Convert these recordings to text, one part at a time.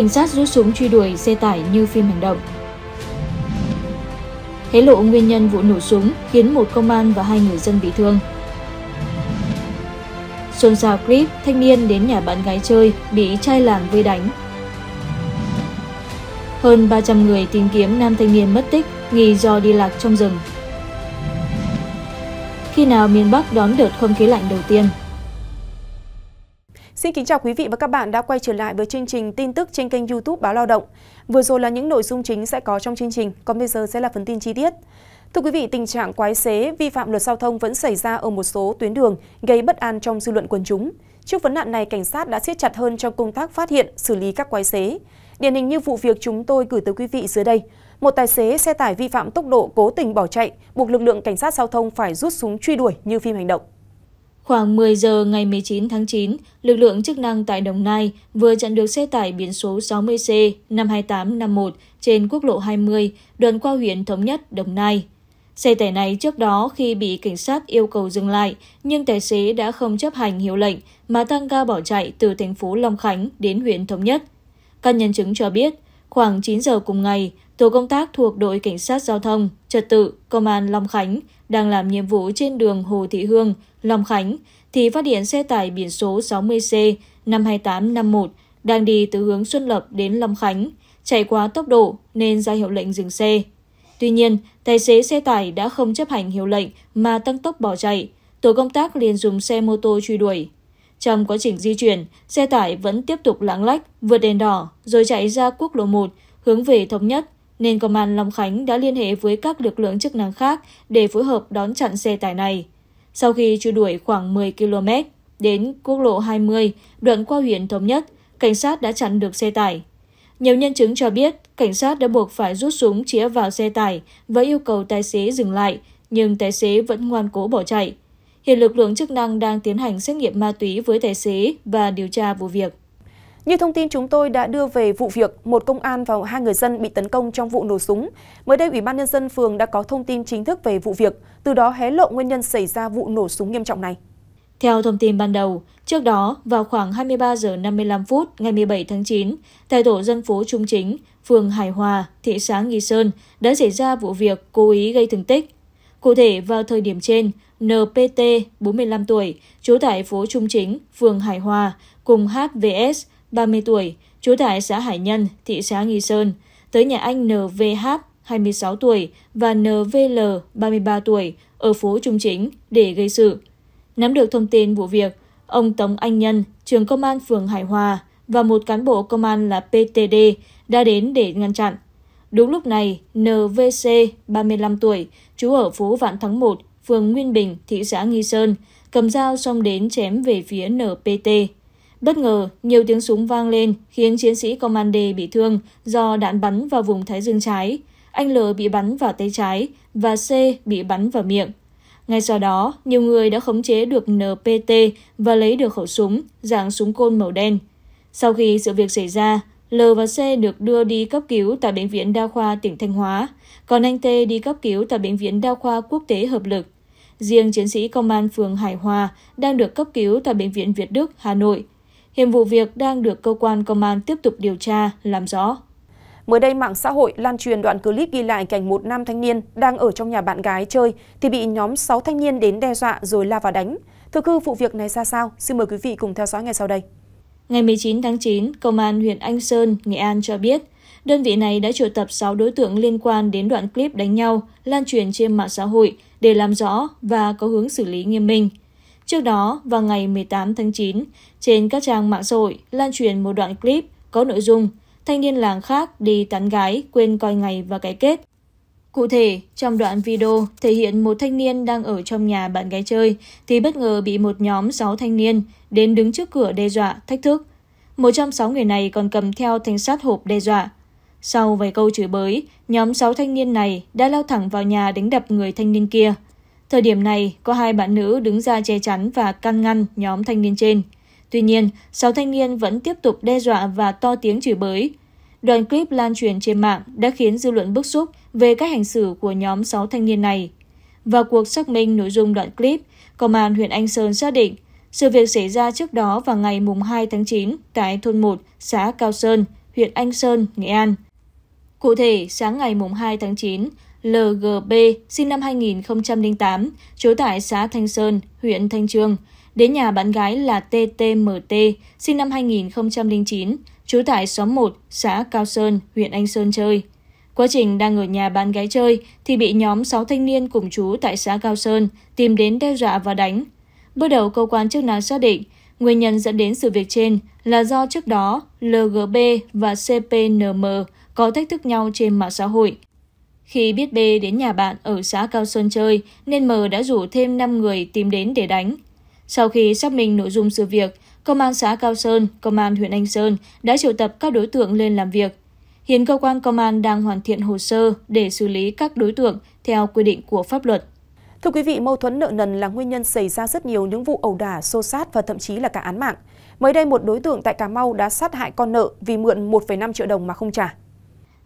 cảnh sát rút súng truy đuổi xe tải như phim hành động. Hé lộ nguyên nhân vụ nổ súng khiến một công an và hai người dân bị thương. Xôn xao clip, thanh niên đến nhà bạn gái chơi, bị trai làng vây đánh. Hơn 300 người tìm kiếm nam thanh niên mất tích, nghi do đi lạc trong rừng. Khi nào miền Bắc đón đợt không khí lạnh đầu tiên? Xin kính chào quý vị và các bạn đã quay trở lại với chương trình tin tức trên kênh YouTube Báo Lao động. Vừa rồi là những nội dung chính sẽ có trong chương trình, còn bây giờ sẽ là phần tin chi tiết. Thưa quý vị, tình trạng quái xế vi phạm luật giao thông vẫn xảy ra ở một số tuyến đường, gây bất an trong dư luận quần chúng. Trước vấn nạn này, cảnh sát đã siết chặt hơn trong công tác phát hiện, xử lý các quái xế. Điển hình như vụ việc chúng tôi gửi tới quý vị dưới đây. Một tài xế xe tải vi phạm tốc độ cố tình bỏ chạy, buộc lực lượng cảnh sát giao thông phải rút súng truy đuổi như phim hành động. Khoảng 10 giờ ngày 19 tháng 9, lực lượng chức năng tại Đồng Nai vừa chặn được xe tải biển số 60C 52851 trên quốc lộ 20, đoạn qua huyện Thống Nhất, Đồng Nai. Xe tải này trước đó khi bị cảnh sát yêu cầu dừng lại, nhưng tài xế đã không chấp hành hiệu lệnh mà tăng ga bỏ chạy từ thành phố Long Khánh đến huyện Thống Nhất. Các nhân chứng cho biết, Khoảng 9 giờ cùng ngày, tổ công tác thuộc đội cảnh sát giao thông, trật tự, công an Long Khánh đang làm nhiệm vụ trên đường Hồ Thị Hương, Long Khánh thì phát hiện xe tải biển số 60C 52851 đang đi từ hướng Xuân Lập đến Long Khánh, chạy quá tốc độ nên ra hiệu lệnh dừng xe. Tuy nhiên, tài xế xe tải đã không chấp hành hiệu lệnh mà tăng tốc bỏ chạy. Tổ công tác liền dùng xe mô tô truy đuổi. Trong quá trình di chuyển, xe tải vẫn tiếp tục lãng lách, vượt đèn đỏ rồi chạy ra quốc lộ 1 hướng về Thống Nhất, nên công an Long Khánh đã liên hệ với các lực lượng chức năng khác để phối hợp đón chặn xe tải này. Sau khi truy đuổi khoảng 10 km, đến quốc lộ 20, đoạn qua huyện Thống Nhất, cảnh sát đã chặn được xe tải. Nhiều nhân chứng cho biết, cảnh sát đã buộc phải rút súng chĩa vào xe tải và yêu cầu tài xế dừng lại, nhưng tài xế vẫn ngoan cố bỏ chạy. Hiện lực lượng chức năng đang tiến hành xét nghiệm ma túy với tài xế và điều tra vụ việc. Như thông tin chúng tôi đã đưa về vụ việc một công an và hai người dân bị tấn công trong vụ nổ súng, mới đây Ủy ban nhân dân phường đã có thông tin chính thức về vụ việc, từ đó hé lộ nguyên nhân xảy ra vụ nổ súng nghiêm trọng này. Theo thông tin ban đầu, trước đó vào khoảng 23 giờ 55 phút ngày 17 tháng 9, tại tổ dân phố Trung Chính, phường Hải Hòa, thị xã Nghi Sơn đã xảy ra vụ việc cố ý gây thương tích Cụ thể, vào thời điểm trên, NPT, 45 tuổi, trú tại phố Trung Chính, phường Hải Hòa, cùng HVS, 30 tuổi, trú tại xã Hải Nhân, thị xã Nghi Sơn, tới nhà anh NVH, 26 tuổi, và NVL, 33 tuổi, ở phố Trung Chính để gây sự. Nắm được thông tin vụ việc, ông Tống Anh Nhân, trưởng công an phường Hải Hòa và một cán bộ công an là PTD đã đến để ngăn chặn. Đúng lúc này, NVC, 35 tuổi, trú ở phố Vạn Thắng 1, phường Nguyên Bình, thị xã Nghi Sơn, cầm dao xông đến chém về phía NPT. Bất ngờ, nhiều tiếng súng vang lên khiến chiến sĩ công D bị thương do đạn bắn vào vùng thái dương trái. Anh L bị bắn vào tay trái và C bị bắn vào miệng. Ngay sau đó, nhiều người đã khống chế được NPT và lấy được khẩu súng, dạng súng côn màu đen. Sau khi sự việc xảy ra, L và C được đưa đi cấp cứu tại Bệnh viện Đa khoa tỉnh Thanh Hóa, còn anh T đi cấp cứu tại Bệnh viện Đa khoa Quốc tế Hợp lực. Riêng chiến sĩ công an phường Hải Hòa đang được cấp cứu tại Bệnh viện Việt Đức, Hà Nội. Hiện vụ việc đang được cơ quan công an tiếp tục điều tra, làm rõ. Mới đây, mạng xã hội lan truyền đoạn clip ghi lại cảnh một nam thanh niên đang ở trong nhà bạn gái chơi thì bị nhóm 6 thanh niên đến đe dọa rồi la vào đánh. Thực hư vụ việc này ra sao? Xin mời quý vị cùng theo dõi ngay sau đây. Ngày 19 tháng 9, Công an huyện Anh Sơn, Nghệ An cho biết, đơn vị này đã triệu tập 6 đối tượng liên quan đến đoạn clip đánh nhau lan truyền trên mạng xã hội để làm rõ và có hướng xử lý nghiêm minh. Trước đó, vào ngày 18 tháng 9, trên các trang mạng xã hội lan truyền một đoạn clip có nội dung thanh niên làng khác đi tán gái quên coi ngày và cái kết. Cụ thể, trong đoạn video thể hiện một thanh niên đang ở trong nhà bạn gái chơi thì bất ngờ bị một nhóm 6 thanh niên đến đứng trước cửa đe dọa, thách thức một trong sáu người này còn cầm theo thanh sát hộp đe dọa. Sau vài câu chửi bới, nhóm sáu thanh niên này đã lao thẳng vào nhà đánh đập người thanh niên kia. Thời điểm này, có hai bạn nữ đứng ra che chắn và can ngăn nhóm thanh niên trên. Tuy nhiên, sáu thanh niên vẫn tiếp tục đe dọa và to tiếng chửi bới. Đoạn clip lan truyền trên mạng đã khiến dư luận bức xúc về các hành xử của nhóm sáu thanh niên này. Vào cuộc xác minh nội dung đoạn clip, Công an huyện Anh Sơn xác định sự việc xảy ra trước đó vào ngày 2 tháng 9 tại thôn 1, xã Cao Sơn, huyện Anh Sơn, Nghệ An. Cụ thể, sáng ngày 2 tháng 9, LGB sinh năm 2008, trú tại xã Thanh Sơn, huyện Thanh Trương, đến nhà bạn gái là TTMT, sinh năm 2009, trú tại xóm 1, xã Cao Sơn, huyện Anh Sơn chơi. Quá trình đang ở nhà bạn gái chơi thì bị nhóm 6 thanh niên cùng chú tại xã Cao Sơn tìm đến đe dọa và đánh, Bước đầu cơ quan chức năng xác định nguyên nhân dẫn đến sự việc trên là do trước đó LGB và CPNM có thách thức nhau trên mạng xã hội. Khi biết B đến nhà bạn ở xã Cao Sơn chơi nên M đã rủ thêm 5 người tìm đến để đánh. Sau khi xác minh nội dung sự việc, Công an xã Cao Sơn, Công an huyện Anh Sơn đã triệu tập các đối tượng lên làm việc. Hiện cơ quan công an đang hoàn thiện hồ sơ để xử lý các đối tượng theo quy định của pháp luật. Thưa quý vị, mâu thuẫn nợ nần là nguyên nhân xảy ra rất nhiều những vụ ẩu đả, xô sát và thậm chí là cả án mạng. Mới đây, một đối tượng tại Cà Mau đã sát hại con nợ vì mượn 1,5 triệu đồng mà không trả.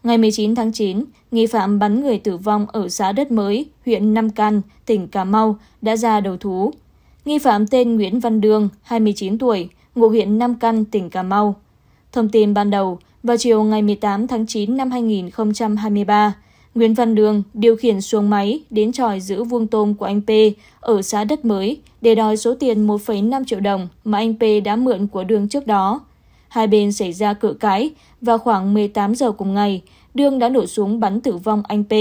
Ngày 19 tháng 9, nghi phạm bắn người tử vong ở xã Đất Mới, huyện Nam Can, tỉnh Cà Mau đã ra đầu thú. Nghi phạm tên Nguyễn Văn Đương, 29 tuổi, ngụ huyện Nam Căn, tỉnh Cà Mau. Thông tin ban đầu, vào chiều ngày 18 tháng 9 năm 2023, Nguyễn Văn Đường điều khiển xuồng máy đến tròi giữ vuông tôm của anh P ở xã Đất Mới để đòi số tiền 1,5 triệu đồng mà anh P đã mượn của Đường trước đó. Hai bên xảy ra cự cãi và khoảng 18 giờ cùng ngày, Đương đã nổ súng bắn tử vong anh P.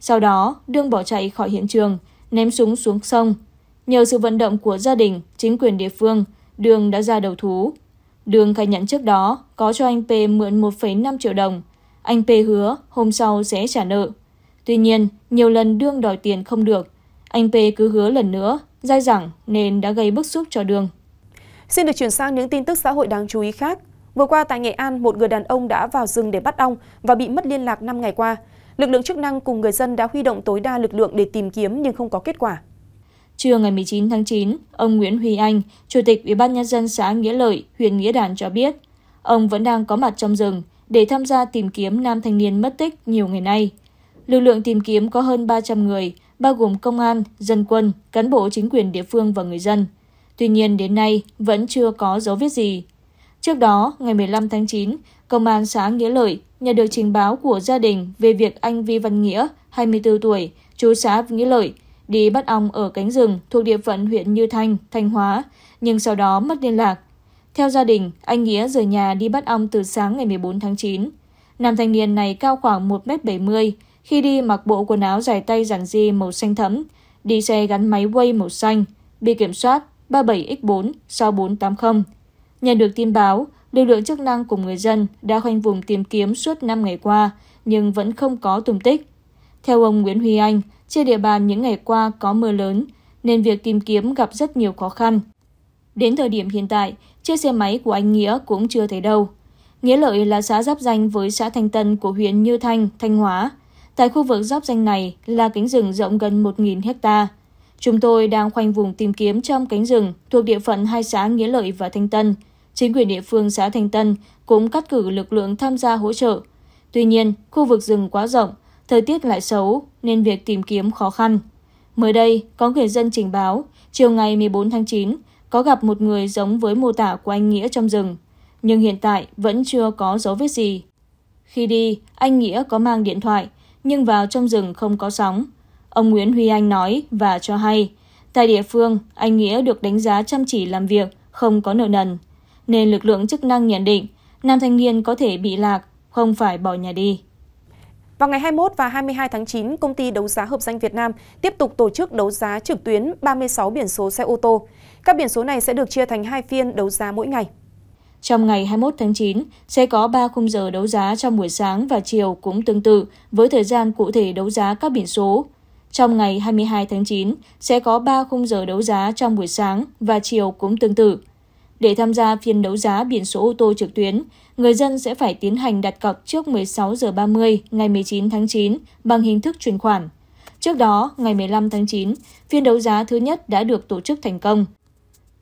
Sau đó, Đương bỏ chạy khỏi hiện trường, ném súng xuống sông. Nhờ sự vận động của gia đình, chính quyền địa phương, Đương đã ra đầu thú. Đương khai nhận trước đó có cho anh P mượn 1,5 triệu đồng – anh P hứa hôm sau sẽ trả nợ. Tuy nhiên, nhiều lần Đương đòi tiền không được. Anh P cứ hứa lần nữa, dai dẳng nên đã gây bức xúc cho Đương. Xin được chuyển sang những tin tức xã hội đáng chú ý khác. Vừa qua tại Nghệ An, một người đàn ông đã vào rừng để bắt ong và bị mất liên lạc 5 ngày qua. Lực lượng chức năng cùng người dân đã huy động tối đa lực lượng để tìm kiếm nhưng không có kết quả. Trưa ngày 19 tháng 9, ông Nguyễn Huy Anh, Chủ tịch Ủy ban Nhân dân xã Nghĩa Lợi, huyện Nghĩa Đàn cho biết, ông vẫn đang có mặt trong rừng để tham gia tìm kiếm nam thanh niên mất tích nhiều ngày nay. Lực lượng tìm kiếm có hơn 300 người, bao gồm công an, dân quân, cán bộ chính quyền địa phương và người dân. Tuy nhiên đến nay vẫn chưa có dấu vết gì. Trước đó, ngày 15 tháng 9, Công an xã Nghĩa Lợi nhận được trình báo của gia đình về việc anh Vi Văn Nghĩa, 24 tuổi, chú xã Nghĩa Lợi, đi bắt ong ở cánh rừng thuộc địa phận huyện Như Thanh, Thanh Hóa, nhưng sau đó mất liên lạc theo gia đình, anh Nghĩa rời nhà đi bắt ong từ sáng ngày 14 tháng 9. Nam thanh niên này cao khoảng 1m70, khi đi mặc bộ quần áo dài tay giản dị màu xanh thẫm, đi xe gắn máy quay màu xanh, bị kiểm soát 37X4 Sau 480. Nhận được tin báo, lực lượng chức năng cùng người dân đã khoanh vùng tìm kiếm suốt 5 ngày qua, nhưng vẫn không có tung tích. Theo ông Nguyễn Huy Anh, trên địa bàn những ngày qua có mưa lớn, nên việc tìm kiếm gặp rất nhiều khó khăn. Đến thời điểm hiện tại, chiếc xe máy của anh Nghĩa cũng chưa thấy đâu. Nghĩa Lợi là xã giáp danh với xã Thanh Tân của huyện Như Thanh, Thanh Hóa. Tại khu vực giáp danh này là cánh rừng rộng gần 1.000 hecta. Chúng tôi đang khoanh vùng tìm kiếm trong cánh rừng thuộc địa phận hai xã Nghĩa Lợi và Thanh Tân. Chính quyền địa phương xã Thanh Tân cũng cắt cử lực lượng tham gia hỗ trợ. Tuy nhiên, khu vực rừng quá rộng, thời tiết lại xấu nên việc tìm kiếm khó khăn. Mới đây, có người dân trình báo, chiều ngày 14 tháng 9, có gặp một người giống với mô tả của anh Nghĩa trong rừng, nhưng hiện tại vẫn chưa có dấu vết gì. Khi đi, anh Nghĩa có mang điện thoại, nhưng vào trong rừng không có sóng. Ông Nguyễn Huy Anh nói và cho hay, tại địa phương, anh Nghĩa được đánh giá chăm chỉ làm việc, không có nợ nần. Nên lực lượng chức năng nhận định, nam thanh niên có thể bị lạc, không phải bỏ nhà đi. Vào ngày 21 và 22 tháng 9, công ty đấu giá hợp danh Việt Nam tiếp tục tổ chức đấu giá trực tuyến 36 biển số xe ô tô các biển số này sẽ được chia thành hai phiên đấu giá mỗi ngày. Trong ngày 21 tháng 9, sẽ có 3 khung giờ đấu giá trong buổi sáng và chiều cũng tương tự với thời gian cụ thể đấu giá các biển số. Trong ngày 22 tháng 9, sẽ có 3 khung giờ đấu giá trong buổi sáng và chiều cũng tương tự. Để tham gia phiên đấu giá biển số ô tô trực tuyến, người dân sẽ phải tiến hành đặt cọc trước 16 giờ 30 ngày 19 tháng 9 bằng hình thức chuyển khoản. Trước đó, ngày 15 tháng 9, phiên đấu giá thứ nhất đã được tổ chức thành công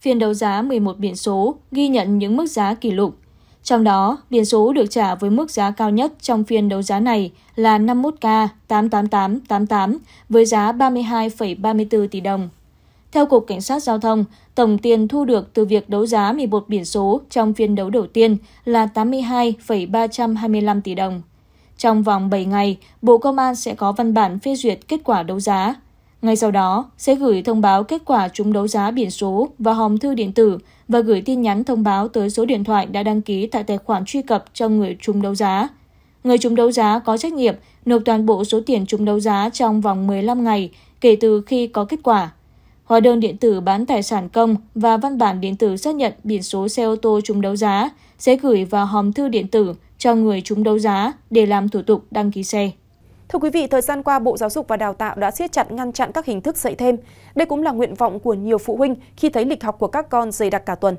phiên đấu giá 11 biển số ghi nhận những mức giá kỷ lục. Trong đó, biển số được trả với mức giá cao nhất trong phiên đấu giá này là 51K88888 với giá 32,34 tỷ đồng. Theo Cục Cảnh sát Giao thông, tổng tiền thu được từ việc đấu giá 11 biển số trong phiên đấu đầu tiên là 82,325 tỷ đồng. Trong vòng 7 ngày, Bộ Công an sẽ có văn bản phê duyệt kết quả đấu giá ngay sau đó, sẽ gửi thông báo kết quả trúng đấu giá biển số và hòm thư điện tử và gửi tin nhắn thông báo tới số điện thoại đã đăng ký tại tài khoản truy cập cho người trúng đấu giá. Người trúng đấu giá có trách nhiệm nộp toàn bộ số tiền trúng đấu giá trong vòng 15 ngày kể từ khi có kết quả. Hóa đơn điện tử bán tài sản công và văn bản điện tử xác nhận biển số xe ô tô trúng đấu giá sẽ gửi vào hòm thư điện tử cho người trúng đấu giá để làm thủ tục đăng ký xe. Thưa quý vị, thời gian qua Bộ Giáo dục và Đào tạo đã siết chặt ngăn chặn các hình thức dạy thêm. Đây cũng là nguyện vọng của nhiều phụ huynh khi thấy lịch học của các con dày đặc cả tuần.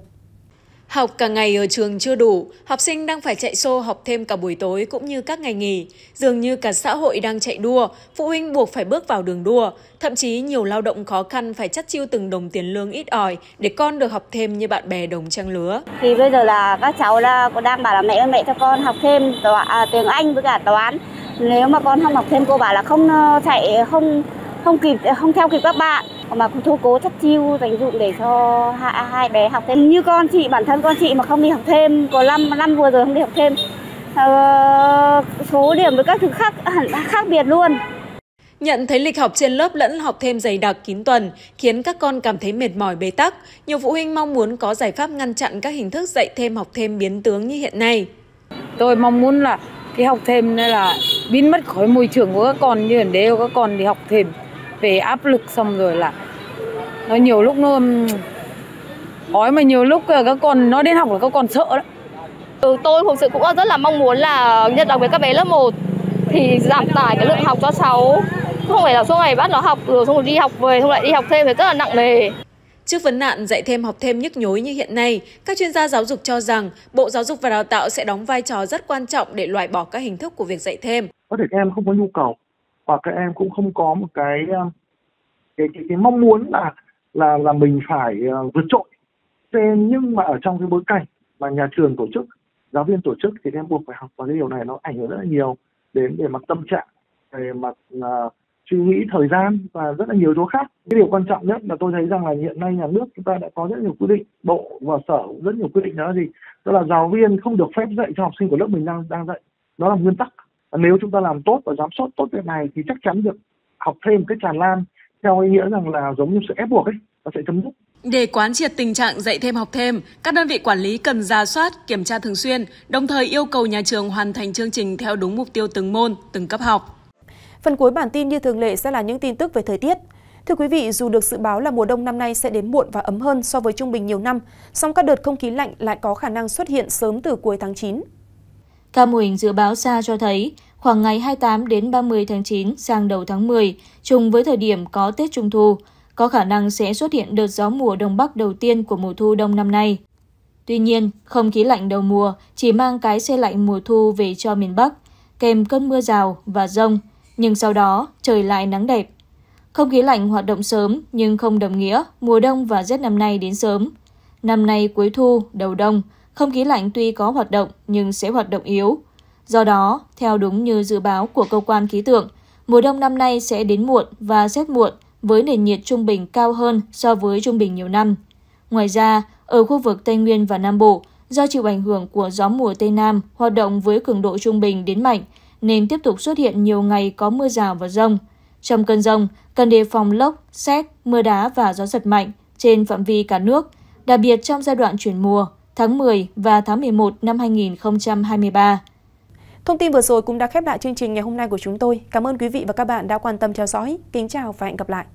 Học cả ngày ở trường chưa đủ, học sinh đang phải chạy xô học thêm cả buổi tối cũng như các ngày nghỉ. Dường như cả xã hội đang chạy đua, phụ huynh buộc phải bước vào đường đua. Thậm chí nhiều lao động khó khăn phải chắt chiêu từng đồng tiền lương ít ỏi để con được học thêm như bạn bè đồng trang lứa. Thì bây giờ là các cháu là đang bảo là mẹ ơi mẹ cho con học thêm tòa, à, tiếng Anh với cả toán. Nếu mà con không học thêm cô bảo là không ờ, chạy không không kịp không theo kịp các bạn mà cũng thu cố chất chiêu dành dụng để cho hai, hai bé học thêm như con chị bản thân con chị mà không đi học thêm có năm năm vừa rồi không đi học thêm uh, số điểm với các thứ khác hẳn khác biệt luôn Nhận thấy lịch học trên lớp lẫn học thêm dày đặc kín tuần khiến các con cảm thấy mệt mỏi bế tắc, nhiều phụ huynh mong muốn có giải pháp ngăn chặn các hình thức dạy thêm học thêm biến tướng như hiện nay. Tôi mong muốn là cái học thêm này là biến mất khỏi môi trường của các con như thế để các con đi học thêm về áp lực xong rồi là nó nhiều lúc nó ói mà nhiều lúc các con nó đến học là các con sợ đó ừ, tôi thực sự cũng rất là mong muốn là nhận đặc với các bé lớp 1 thì giảm tải cái lượng học cho cháu không phải là suốt ngày bắt nó học rồi xong rồi đi học về xong lại đi học thêm thì rất là nặng nề Trước vấn nạn dạy thêm học thêm nhức nhối như hiện nay, các chuyên gia giáo dục cho rằng Bộ Giáo dục và Đào tạo sẽ đóng vai trò rất quan trọng để loại bỏ các hình thức của việc dạy thêm. Có thể các em không có nhu cầu, và các em cũng không có một cái ờ, cái cái, cái mong muốn là là là mình phải uh, vượt trội thế nhưng mà ở trong cái bối cảnh mà nhà trường tổ chức giáo viên tổ chức thì em buộc phải học và cái điều này nó ảnh hưởng rất là nhiều đến về mặt tâm trạng về mặt uh, suy nghĩ thời gian và rất là nhiều chỗ khác cái điều quan trọng nhất là tôi thấy rằng là hiện nay nhà nước chúng ta đã có rất nhiều quy định bộ và sở rất nhiều quy định đó là gì đó là giáo viên không được phép dạy cho học sinh của lớp mình đang đang dạy đó là nguyên tắc nếu chúng ta làm tốt và giám sát tốt việc này thì chắc chắn việc học thêm cái tràn lan theo ý nghĩa rằng là giống như sự ép buộc ấy nó sẽ chấm dứt để quán triệt tình trạng dạy thêm học thêm, các đơn vị quản lý cần ra soát, kiểm tra thường xuyên, đồng thời yêu cầu nhà trường hoàn thành chương trình theo đúng mục tiêu từng môn, từng cấp học. Phần cuối bản tin như thường lệ sẽ là những tin tức về thời tiết. Thưa quý vị, dù được dự báo là mùa đông năm nay sẽ đến muộn và ấm hơn so với trung bình nhiều năm, song các đợt không khí lạnh lại có khả năng xuất hiện sớm từ cuối tháng 9. Ca mô hình dự báo xa cho thấy khoảng ngày 28 đến 30 tháng 9 sang đầu tháng 10, trùng với thời điểm có Tết Trung thu, có khả năng sẽ xuất hiện đợt gió mùa đông bắc đầu tiên của mùa thu đông năm nay. Tuy nhiên, không khí lạnh đầu mùa chỉ mang cái xe lạnh mùa thu về cho miền Bắc, kèm cơn mưa rào và rông, nhưng sau đó trời lại nắng đẹp. Không khí lạnh hoạt động sớm nhưng không đồng nghĩa mùa đông và rét năm nay đến sớm. Năm nay cuối thu, đầu đông, không khí lạnh tuy có hoạt động nhưng sẽ hoạt động yếu. Do đó, theo đúng như dự báo của cơ quan khí tượng, mùa đông năm nay sẽ đến muộn và rét muộn với nền nhiệt trung bình cao hơn so với trung bình nhiều năm. Ngoài ra, ở khu vực Tây Nguyên và Nam Bộ, do chịu ảnh hưởng của gió mùa Tây Nam hoạt động với cường độ trung bình đến mạnh, nên tiếp tục xuất hiện nhiều ngày có mưa rào và rông. Trong cơn rông, cần đề phòng lốc, xét, mưa đá và gió giật mạnh trên phạm vi cả nước, đặc biệt trong giai đoạn chuyển mùa tháng 10 và tháng 11 năm 2023. Thông tin vừa rồi cũng đã khép lại chương trình ngày hôm nay của chúng tôi. Cảm ơn quý vị và các bạn đã quan tâm theo dõi. Kính chào và hẹn gặp lại.